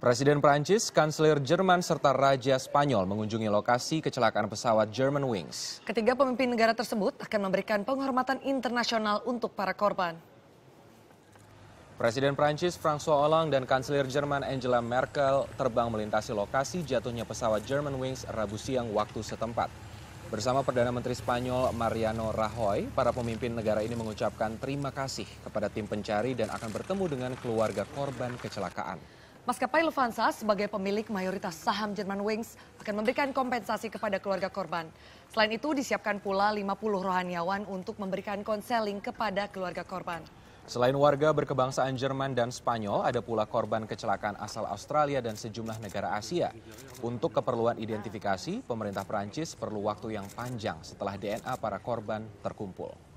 Presiden Prancis, Kanselir Jerman, serta Raja Spanyol mengunjungi lokasi kecelakaan pesawat Wings. Ketiga pemimpin negara tersebut akan memberikan penghormatan internasional untuk para korban. Presiden Prancis François Hollande dan Kanselir Jerman Angela Merkel terbang melintasi lokasi jatuhnya pesawat Wings Rabu siang waktu setempat. Bersama Perdana Menteri Spanyol Mariano Rajoy, para pemimpin negara ini mengucapkan terima kasih kepada tim pencari dan akan bertemu dengan keluarga korban kecelakaan. Maskapai Lufthansa sebagai pemilik mayoritas saham Jerman Wings akan memberikan kompensasi kepada keluarga korban. Selain itu disiapkan pula 50 rohaniawan untuk memberikan konseling kepada keluarga korban. Selain warga berkebangsaan Jerman dan Spanyol, ada pula korban kecelakaan asal Australia dan sejumlah negara Asia. Untuk keperluan identifikasi, pemerintah Prancis perlu waktu yang panjang setelah DNA para korban terkumpul.